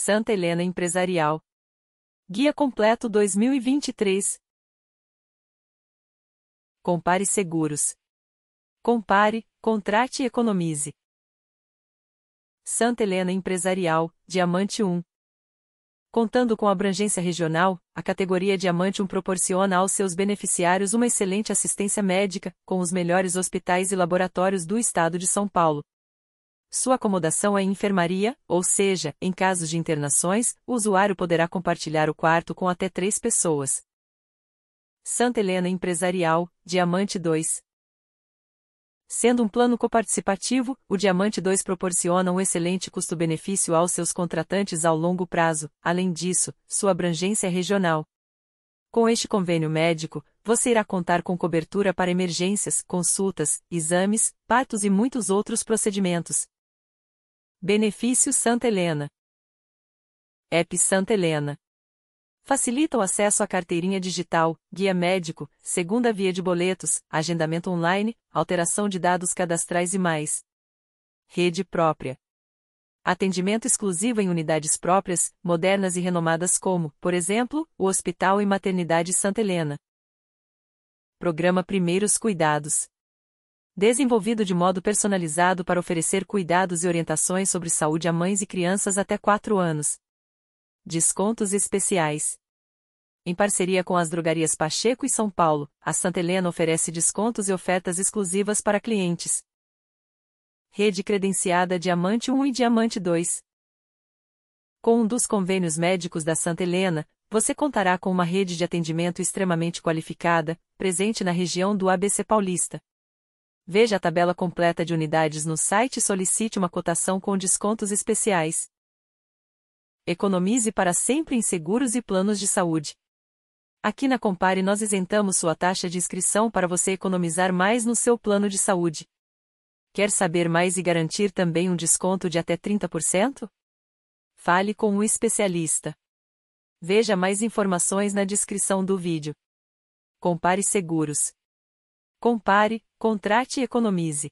Santa Helena Empresarial. Guia completo 2023. Compare seguros. Compare, contrate e economize. Santa Helena Empresarial, Diamante 1. Contando com abrangência regional, a categoria Diamante 1 proporciona aos seus beneficiários uma excelente assistência médica, com os melhores hospitais e laboratórios do estado de São Paulo. Sua acomodação é em enfermaria, ou seja, em casos de internações, o usuário poderá compartilhar o quarto com até três pessoas. Santa Helena Empresarial, Diamante 2. Sendo um plano coparticipativo, o Diamante 2 proporciona um excelente custo-benefício aos seus contratantes ao longo prazo, além disso, sua abrangência é regional. Com este convênio médico, você irá contar com cobertura para emergências, consultas, exames, partos e muitos outros procedimentos, Benefício Santa Helena. App Santa Helena. Facilita o acesso à carteirinha digital, guia médico, segunda via de boletos, agendamento online, alteração de dados cadastrais e mais. Rede própria. Atendimento exclusivo em unidades próprias, modernas e renomadas como, por exemplo, o Hospital e Maternidade Santa Helena. Programa Primeiros Cuidados desenvolvido de modo personalizado para oferecer cuidados e orientações sobre saúde a mães e crianças até 4 anos. Descontos especiais. Em parceria com as drogarias Pacheco e São Paulo, a Santa Helena oferece descontos e ofertas exclusivas para clientes. Rede credenciada Diamante 1 e Diamante 2. Com um dos convênios médicos da Santa Helena, você contará com uma rede de atendimento extremamente qualificada, presente na região do ABC Paulista. Veja a tabela completa de unidades no site e solicite uma cotação com descontos especiais. Economize para sempre em seguros e planos de saúde. Aqui na Compare nós isentamos sua taxa de inscrição para você economizar mais no seu plano de saúde. Quer saber mais e garantir também um desconto de até 30%? Fale com um especialista. Veja mais informações na descrição do vídeo. Compare Seguros Compare, contrate e economize.